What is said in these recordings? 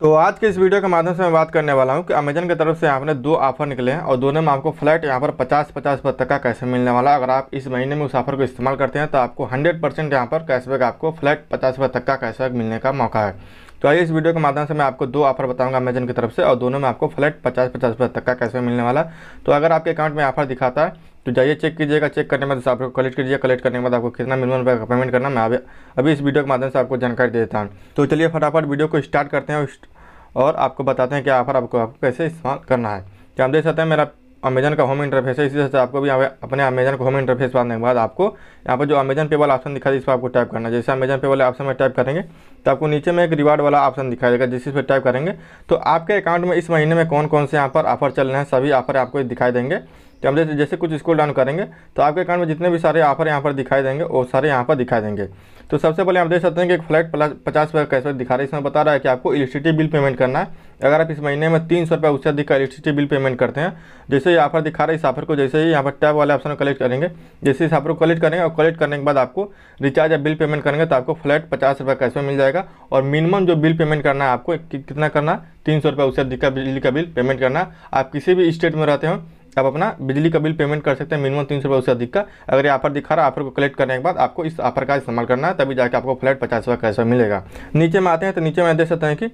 तो आज के इस वीडियो के माध्यम से मैं बात करने वाला हूँ कि अमेजन की तरफ से आपने दो ऑफर निकले हैं और दोनों में आपको फ्लैट यहाँ पर 50 पचास पर तक का कैसे मिलने वाला अगर आप इस महीने में उस ऑफर को इस्तेमाल करते हैं तो आपको 100 परसेंट यहाँ पर कैशबैक आपको फ्लैट पचास पर तक का कैशबैक मिलने का मौका है तो आइए इस वीडियो के माध्यम से मैं आपको दो ऑफर बताऊंगा अमेजन की तरफ से और दोनों में आपको फ्लैट पचास पचास रुपये तक का कैसे मिलने वाला तो अगर आपके अकाउंट में ऑफर दिखाता है तो जाइए चेक कीजिएगा चेक करने के बाद आपको कलेक्ट कीजिए कलेक्ट करने के बाद आपको कितना मिनिमम रुपये का पेमेंट करना मैं अभी इस वीडियो के माध्यम से आपको जानकारी देता हूँ तो चलिए फटाफट वीडियो को स्टार्ट करते हैं और आपको बताते हैं कि ऑफर आपको आपको कैसे इस्तेमाल करना है क्या तो हम देख सकते हैं मेरा अमेजन का होम इंटरफेस है इसी तरह से आपको भी अपने अमेजन का होम इंटरफेस बनाने के बाद आपको यहाँ पर जो अमेजन पे वाला ऑप्शन दिखा दी इस पर आपको टाइप करना जैसे अमेजन पे वाले ऑप्शन में टाइप करेंगे तो आपको नीचे में एक रिवार्ड वाला ऑप्शन दिखाई देगा जिस पर टाइप करेंगे तो आपके अकाउंट में इस महीने में कौन कौन से यहाँ पर ऑफर चल रहे हैं सभी ऑफर आपको दिखाई देंगे तो हम जैसे जैसे कुछ स्कूल डाउन करेंगे तो आपके अकाउंट में जितने भी सारे ऑफर यहाँ पर दिखाई देंगे वो सारे यहाँ पर दिखाई देंगे तो सबसे पहले आप देख सकते हैं कि एक फ्लैट पचास रुपये कैसे दिखा रहा है इसमें बता रहा है कि आपको इलेक्ट्रिसिटी बिल पेमेंट करना है अगर आप इस महीने में तीन सौ रुपये उससे अधिक का इलेक्ट्रिसिटी बिल पेमेंट करते हैं जैसे ही ऑफर दिखा रहे हैं इस ऑफर को जैसे ही यहाँ पर टैब वाले ऑप्शन कलेक्ट करेंगे जैसे इस ऑफर को कलेक्ट करेंगे और कलेक्ट करने के बाद आपको रिचार्ज या बिल पेमेंट करेंगे तो आपको फ्लैट पचास रुपये कैश में मिल जाएगा और मिनिमम जो बिल पेमेंट करना है आपको कितना करना तीन सौ रुपये उससे अधिक का बिजली का बिल पेमेंट करना आप किसी भी स्टेट में रहते हैं आप अपना बिजली का बिल पेमेंट कर सकते हैं मिनिमम तीन सौ रुपये उससे अधिक का अगर ये ऑफर दिखा रहा है ऑफर को कलेक्ट करने के बाद आपको इस ऑफर का इस्तेमाल करना है तभी जाके आपको फ्लैट पचास रुपये कैसे मिलेगा नीचे में आते हैं तो नीचे में देख सकते हैं कि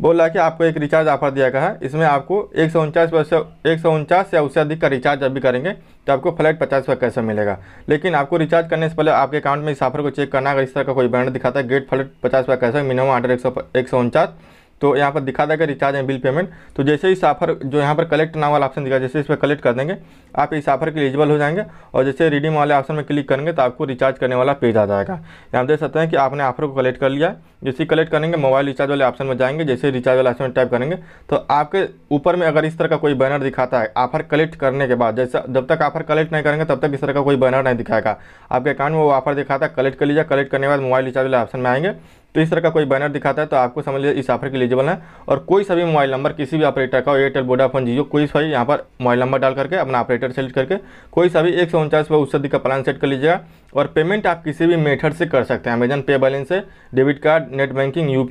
बोल रहा है कि आपको एक रिचार्ज ऑफर दिया गया है इसमें आपको एक सौ उनचास एक सौ उनचास या उससे अधिक का रिचार्ज जब भी करेंगे तो आपको फ्लैट पचास रुपये कैसे मिलेगा लेकिन आपको रिचार्ज करने से पहले आपके अकाउंट में इस ऑफर को चेक करना अगर इस तरह का कोई बैंड दिखाता है गेट फ्लैट पचास रुपये कैसे मिनिमम आर्डर एक सौ एक सौ उनचास तो यहाँ पर दिखा देगा रिचार्ज एंड बिल पेमेंट तो जैसे इस ऑफर जो यहाँ पर कलेक्ट नाम वाला ऑप्शन दिखा जैसे इस पर कलेक्ट कर देंगे आप इस ऑफर के एलिजिबल हो जाएंगे और जैसे रिडीम वाले ऑप्शन में क्लिक करेंगे तो आपको रिचार्ज करने वाला पेज आ जाएगा यहाँ देख सकते हैं कि आपने ऑफर को कलेक्ट कर लिया जैसे कलेक्ट करेंगे मोबाइल रिचार्ज वाले ऑप्शन में जाएंगे जैसे रिचार्ज वाले ऑप्शन में टाइप करेंगे तो आपके ऊपर में अगर इस तरह का कोई बैनर दिखाता है ऑफर कलेक्ट करने के बाद जैसे जब तक ऑफर कलेक्ट नहीं करेंगे तब तक इस तरह का कोई बैनर नहीं दिखाएगा आपके अकाउंट में वो ऑफर दिखाता है कलेक्ट कर लीजिए कलेक्ट करने के बाद मोबाइल रिचार्ज वाले ऑप्शन में आएंगे तो इस तरह का कोई बैनर दिखाता है तो आपको समझ लीजिए इस ऑफर के एलिजिबल है और कोई सभी मोबाइल नंबर किसी भी ऑपरेटर का एयरटेल वोडाफोन जियो कोई सभी यहाँ पर मोबाइल नंबर डाल करके अपना ऑपरेटर सेलेक्ट करके कोई सभी एक सौ उनचास उस का प्लान सेट कर लीजिएगा और पेमेंट आप किसी भी मेथड से कर सकते हैं अमेजन पे बैलेंस से डेबिट कार्ड नेट बैंकिंग यू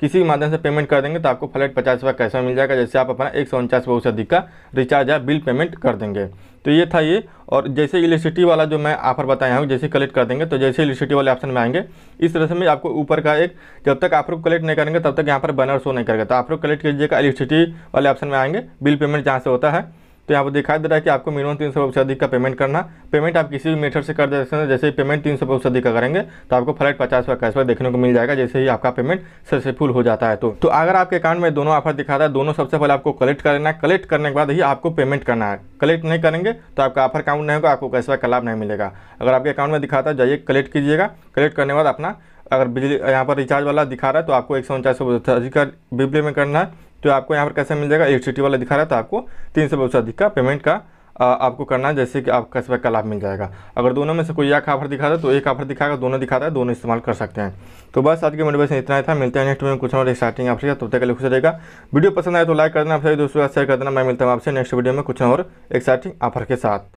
किसी भी माध्यम से पेमेंट कर देंगे तो आपको फ्लैट पचास रुपये कैश में मिल जाएगा जैसे आप अपना एक सौ उनचास से अधिक का रिचार्ज या बिल पेमेंट कर देंगे तो ये था ये और जैसे इलेक्ट्रिसिटी वाला जो मैं ऑफर बताया हूँ जैसे कलेक्ट कर देंगे तो जैसे इलेक्ट्रिसिटी वाले ऑप्शन में आएंगे इस तरह से मैं आपको ऊपर का का एक जब तक आप लोग कलेक्ट नहीं करेंगे तब तक यहाँ पर बैनर शो नहीं करेगा तो आप लोग कलेक्ट कीजिएगा इलेक्ट्रिसिटी वाले ऑप्शन में आएंगे बिल पेमेंट जहाँ से होता है तो यहाँ पर दिखाई दे रहा है कि आपको मिनिमम तीन सौ से अधिक का पेमेंट करना पेमेंट आप किसी भी मेथड से कर सकते हैं जैसे ही पेमेंट तीन सौ से अधिक का करेंगे तो आपको फ्लाइट पचास रुपये कैशबैक देखने को मिल जाएगा जैसे ही आपका पेमेंट सक्सेसफुल हो जाता है तो तो अगर आपके अकाउंट में दोनों ऑफर दिखा रहा है दोनों सबसे पहले आपको कलेक्ट करना है कलेक्ट करने के बाद ही आपको पेमेंट करना है कलेक्ट नहीं करेंगे तो आपका ऑफर काउंट नहीं होगा आपको कैशबैक का लाभ नहीं मिलेगा अगर आपके अकाउंट में दिखाता है जाइए कलेक्ट कीजिएगा कलेक्ट करने के बाद अपना अगर बिजली यहाँ पर रिचार्ज वाला दिखा रहा है तो आपको एक सौ उनचास अधिक का में करना है तो आपको यहाँ पर कैसे मिल जाएगा इलेक्ट्रिसिटी वाला दिखा रहा है तो आपको तीन सौ अधिक का पेमेंट का आपको करना है जैसे कि आपको कैशबैक का लाभ मिल जाएगा अगर दोनों में से कोई एक ऑफर दिखा है तो एक ऑफर दिखाएगा दोनों दिखाता है दोनों इस्तेमाल कर सकते हैं तो बस आज के मेरे बस इतना ही था मिलते हैं नेक्स्ट में कुछ और एक्साइटिंग ऑफर तब तक खुश रहेगा वीडियो पसंद आए तो लाइक कर देना आपसे दोस्तों का शेयर कर देना मैं मिलता हूँ आपसे नेक्स्ट वीडियो में कुछ और एक्साइटिंग ऑफर के साथ